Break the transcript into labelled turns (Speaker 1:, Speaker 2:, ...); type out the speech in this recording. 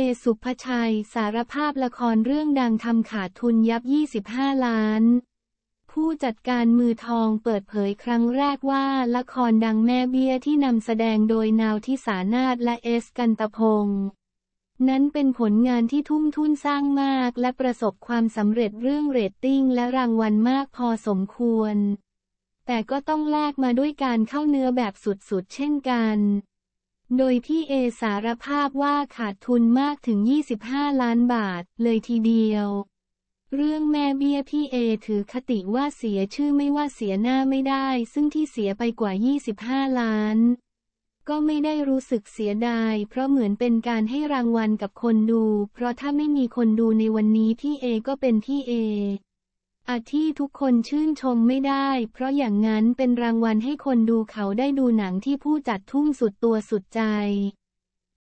Speaker 1: เอสุภชัย สารภาพละครเรื่องดังทำขาดทุนยับ 25 ล้าน ผู้จัดการมือทองเปิดเผยครั้งแรกว่าละครดังแม่เบี้ย ที่นำแสดงโดยนาวทิสานาฏและเอสกันตพง์นั้นเป็นผลงานที่ทุ่มทุนสร้างมากและประสบความสำเร็จเรื่องเรตติ้ง และรางวัลมากพอสมควร แต่ก็ต้องแลกมาด้วยการเข้าเนื้อแบบสุดๆ เช่นกันโดยพี่เอสารภาพว่าขาดทุนมากถึง 25 ล้านบาทเลยทีเดียว เรื่องแม่เบี้ยพี่เอถือคติว่าเสียชื่อไม่ว่าเสียหน้าไม่ได้ ซึ่งที่เสียไปกว่า 25 ล้าน ก็ไม่ได้รู้สึกเสียดาย เพราะเหมือนเป็นการให้รางวัลกับคนดู เพราะถ้าไม่มีคนดูในวันนี้พี่เอก็เป็นพี่เออาที่ทุกคนชื่นชมไม่ได้ เพราะอย่างนั้นเป็นรางวัลให้คนดูเขาได้ดูหนังที่ผู้จัดทุ่มสุดตัวสุดใจ